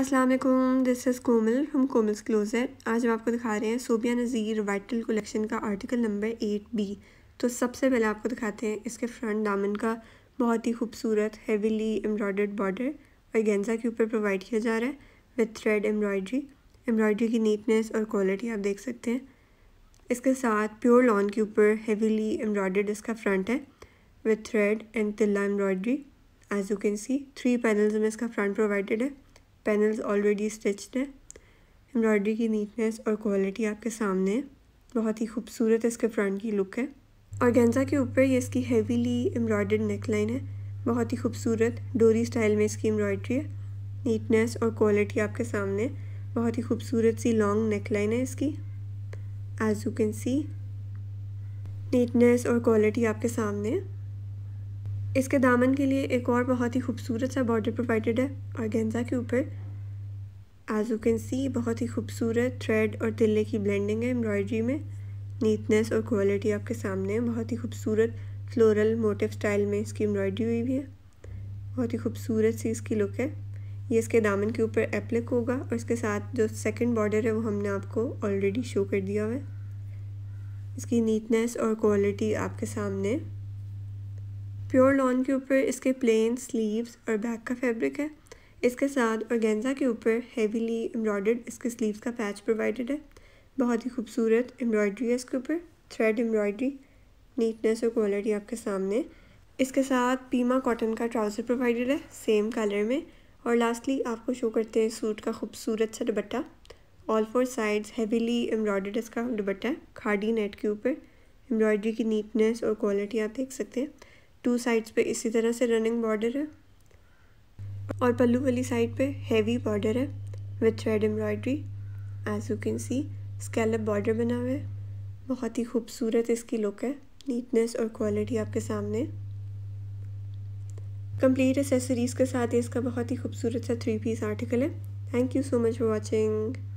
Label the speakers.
Speaker 1: अस्सलाम वालेकुम this is Komal from Komal's closet आज हम आपको दिखा रहे हैं सोबिया नज़ीर वाइटल कलेक्शन का आर्टिकल नंबर एट बी तो सबसे पहले आपको दिखाते हैं इसके फ्रंट दामन का बहुत ही खूबसूरत हेवीली एम्ब्रॉयडर्ड बॉर्डर और गेंजा के ऊपर प्रोवाइड किया जा रहा है विथ थ्रेड एम्ब्रॉयड्री एम्ब्रॉयड्री की नीटनेस और क्वालिटी आप देख सकते हैं इसके साथ प्योर लॉन के ऊपर हेवीली एम्ब्रॉयडर्ड इसका फ्रंट है विथ थ्रेड एंड तिल्ला embroidery as you can see three panels में इसका फ्रंट प्रोवाइडेड है पैनल्स ऑलरेडी स्टिच्ड है एम्ब्रॉयडरी की नीटनेस और क्वालिटी आपके सामने है बहुत ही खूबसूरत इसके फ्रंट की लुक है और गेंजा के ऊपर ये इसकी हेवीली एम्ब्रॉयडर्ड नेकलाइन है बहुत ही खूबसूरत डोरी स्टाइल में इसकी एम्ब्रॉयडरी है नीटनेस और क्वालिटी आपके सामने बहुत ही खूबसूरत सी लॉन्ग नेकलाइन है इसकी as you can see neatness और क्वालिटी आपके सामने है इसके दामन के लिए एक और बहुत ही खूबसूरत सा बॉर्डर प्रोवाइडेड है और गेंजा के ऊपर एज यू कैन सी बहुत ही खूबसूरत थ्रेड और तिल्ले की ब्लेंडिंग है एम्ब्रॉयडरी में नीटनेस और क्वालिटी आपके सामने है बहुत ही खूबसूरत फ्लोरल मोटिव स्टाइल में इसकी एम्ब्रॉयडरी हुई हुई है बहुत ही खूबसूरत सी इसकी लुक है ये इसके दामन के ऊपर एप्लिक होगा और इसके साथ जो सेकंड बॉर्डर है वो हमने आपको ऑलरेडी शो कर दिया हुआ है इसकी नीटनेस और क्वालिटी आपके सामने प्योर लॉन के ऊपर इसके प्लेन स्लीव्स और बैक का फैब्रिक है इसके साथ गेंज़ा के ऊपर हेवीली एम्ब्रॉयडर्ड इसके स्लीव्स का पैच प्रोवाइडेड है बहुत ही खूबसूरत एम्ब्रॉयडरी है इसके ऊपर थ्रेड एम्ब्रॉयडरी नीटनेस और क्वालिटी आपके सामने इसके साथ पीमा कॉटन का ट्राउज़र प्रोवाइडेड है सेम कलर में और लास्टली आपको शो करते हैं सूट का खूबसूरत सा dupatta all four sides heavily embroidered इसका दुपट्टा है खाडी नेट के ऊपर एम्ब्रॉयडरी की नीटनेस और क्वालिटी आप देख सकते हैं टू साइड्स पे इसी तरह से रनिंग बॉर्डर है और पल्लू वाली साइड पे हैवी बॉर्डर है with red embroidery as you can see scallop border बना हुआ है बहुत ही खूबसूरत इसकी लुक है नीटनेस और क्वालिटी आपके सामने कंप्लीट एसेसरीज़ के साथ इसका बहुत ही खूबसूरत सा थ्री पीस आर्टिकल है thank you so much for watching